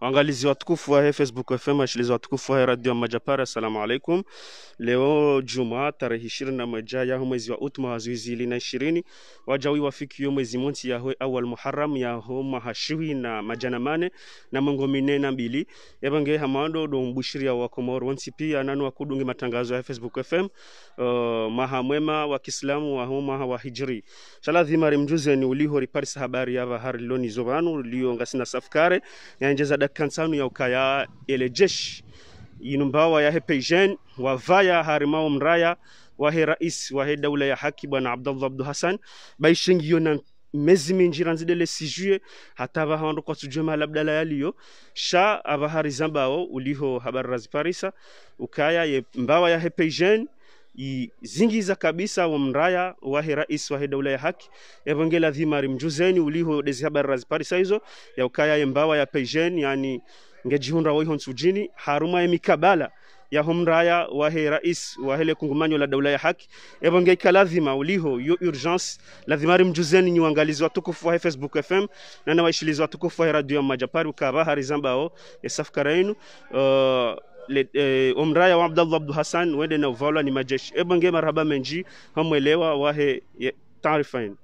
Waangalizi watukufu wa Facebook FM, washilizi watukufu wa Radio Majapara, assalamu alaikum. Leo juma tarehe ishirini na moja ya mwezi wa utma wazuizili na ishirini wajawi wafikiyo mwezi monsi yaho awal Muharram yaho mahashiwi na majana mane na mwengomi mine na mbili yabange hamando do mbushiri ya wakomoro wansi pia nanu wakudungi matangazo ya Facebook FM uh, maha mwema wa Kiislamu waho maha wa hijri shala dhimari ni uliho ripari sahabari ya vahari loni zovanu liyo ngasina safkare ya yanjeza kansanu ukaya ele jeshi yinumbawa yahe peijen wavaya harimao mraya wahe rais wahe daula ya haki bwana abdallah abdu hasan baishengiyo na mezi minji ranzidele sijue hata vahandu kwa tujuma labda la yaliyo sha abahari zambao uliho habari raziparisa ukaya ye mbawa ya hepe jen izingiza kabisa wamraya wahe rais wahe daula ya haki evongela dhimari mjuzeni uliho dezi habari razipari saizo ya ukaya yembawa ya pejen yani ngejihunra waiho nsujini haruma ya mikabala ya homraya wahe rais wahele kungumanyo la daula ya haki evongeika lazima uliho yo urgence lazimari mjuzeni ni uangalizi wa tukufu wa facebook fm na na waishilizi tukufu wa radio ya majapari ukaba harizambao esafukara yenu uh, Eh, omraya wa abdallah abdu hasan wende na uvalwa ni majeshi ebonge marhaba menji hamwelewa wahe taarifa yenu